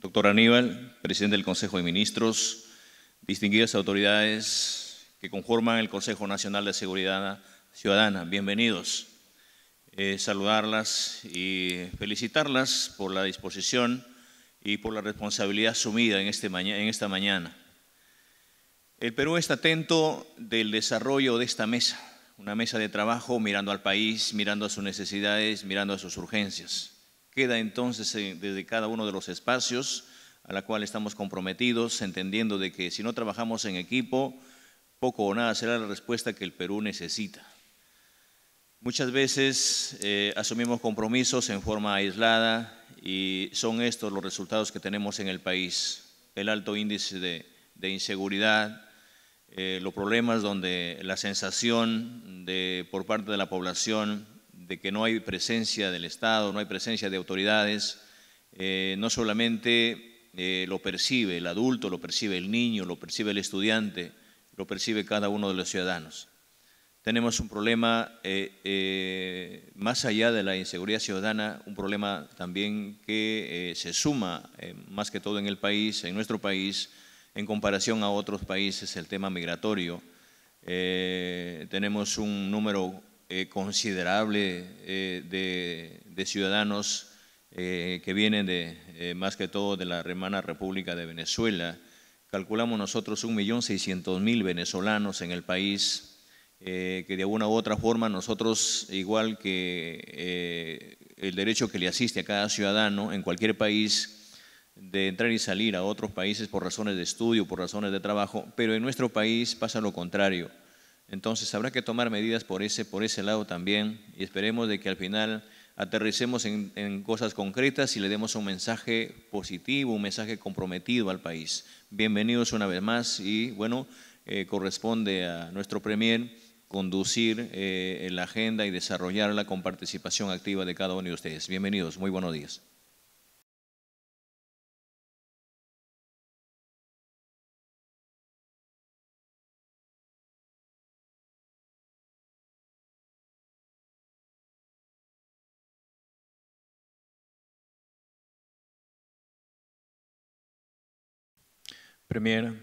Doctor Aníbal, presidente del Consejo de Ministros, distinguidas autoridades que conforman el Consejo Nacional de Seguridad Ciudadana, bienvenidos. Eh, saludarlas y felicitarlas por la disposición y por la responsabilidad asumida en, este en esta mañana. El Perú está atento del desarrollo de esta mesa, una mesa de trabajo mirando al país, mirando a sus necesidades, mirando a sus urgencias. Queda entonces eh, desde cada uno de los espacios a la cual estamos comprometidos, entendiendo de que si no trabajamos en equipo, poco o nada será la respuesta que el Perú necesita. Muchas veces eh, asumimos compromisos en forma aislada y son estos los resultados que tenemos en el país. El alto índice de, inseguridad, eh, los problemas donde la sensación de, por parte de la población de que no hay presencia del Estado, no hay presencia de autoridades, eh, no solamente eh, lo percibe el adulto, lo percibe el niño, lo percibe el estudiante, lo percibe cada uno de los ciudadanos. Tenemos un problema eh, más allá de la inseguridad ciudadana, un problema también que se suma más que todo en el país, en nuestro país, en comparación a otros países, el tema migratorio. tenemos un número eh, considerable eh, de, ciudadanos eh, que vienen de, más que todo de la remana República de Venezuela. Calculamos nosotros 1.600.000 venezolanos en el país, que de alguna u otra forma nosotros, igual que el derecho que le asiste a cada ciudadano en cualquier país, de entrar y salir a otros países por razones de estudio, por razones de trabajo, pero en nuestro país pasa lo contrario. Entonces habrá que tomar medidas por ese, por ese lado también y esperemos de que al final aterricemos en, cosas concretas y le demos un mensaje positivo, un mensaje comprometido al país. Bienvenidos una vez más y bueno, eh, corresponde a nuestro Premier conducir eh, la agenda y desarrollarla con participación activa de cada uno de ustedes. Bienvenidos, muy buenos días. Premier,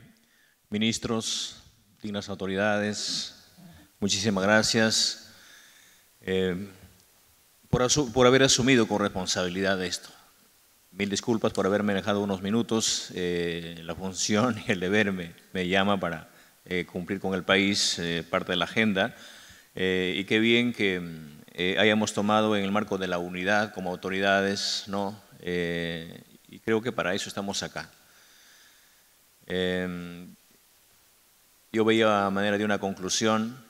ministros, dignas autoridades, muchísimas gracias eh, por, por haber asumido con responsabilidad esto. Mil disculpas por haberme dejado unos minutos. Eh, la función y el deber me, me llama para eh, cumplir con el país parte de la agenda. y qué bien que hayamos tomado en el marco de la unidad como autoridades, ¿no? y creo que para eso estamos acá. Em, yo veía a manera de una conclusión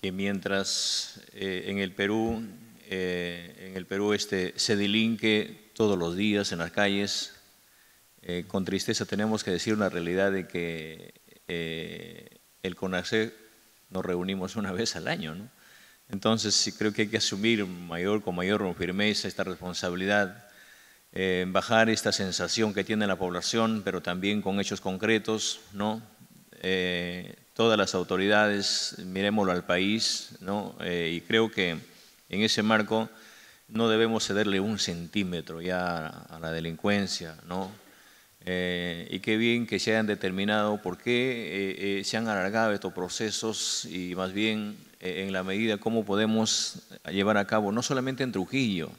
que mientras eh, en el Perú, eh, en el Perú este, se delinque todos los días en las calles, eh, con tristeza tenemos que decir una realidad de que el CONACE nos reunimos una vez al año, ¿no? Entonces, creo que hay que asumir mayor, con mayor firmeza esta responsabilidad eh, bajar esta sensación que tiene la población, pero también con hechos concretos, ¿no? Eh, todas las autoridades, miremoslo al país, ¿no? Eh, y creo que en ese marco no debemos cederle un centímetro ya a la delincuencia, ¿no? y qué bien que se hayan determinado por qué se han alargado estos procesos y más bien en la medida cómo podemos llevar a cabo, no solamente en Trujillo,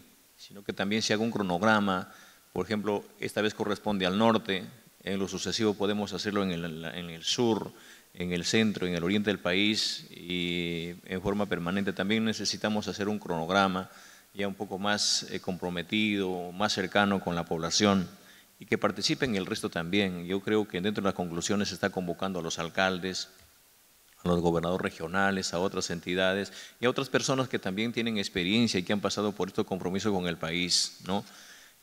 sino que también se haga un cronograma. Por ejemplo, esta vez corresponde al norte, en lo sucesivo podemos hacerlo en el, sur, en el centro, en el oriente del país y en forma permanente. También necesitamos hacer un cronograma ya un poco más eh, comprometido, más cercano con la población y que participen el resto también. Yo creo que dentro de las conclusiones se está convocando a los alcaldes, a los gobernadores regionales, a otras entidades y a otras personas que también tienen experiencia y que han pasado por estos compromiso con el país. ¿no?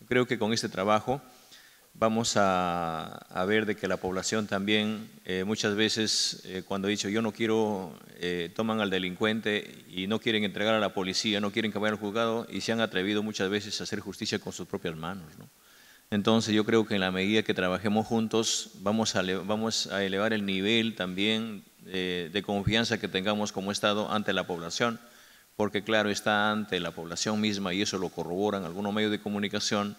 Creo que con este trabajo vamos a, ver de que la población también, eh, muchas veces eh, cuando he dicho yo no quiero, eh, toman al delincuente y no quieren entregar a la policía, no quieren cambiar al juzgado y se han atrevido muchas veces a hacer justicia con sus propias manos. ¿no? Entonces yo creo que en la medida que trabajemos juntos vamos a, vamos a elevar el nivel también de confianza que tengamos como Estado ante la población, porque claro, está ante la población misma, y eso lo corroboran algunos medios de comunicación,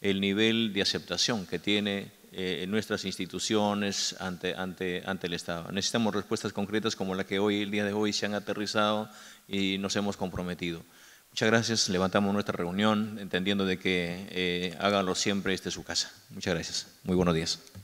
el nivel de aceptación que tiene eh, nuestras instituciones ante, ante, ante el Estado. Necesitamos respuestas concretas como la que hoy, el día de hoy, se han aterrizado y nos hemos comprometido. Muchas gracias. Levantamos nuestra reunión entendiendo de que eh, háganlo siempre, este es su casa. Muchas gracias. Muy buenos días.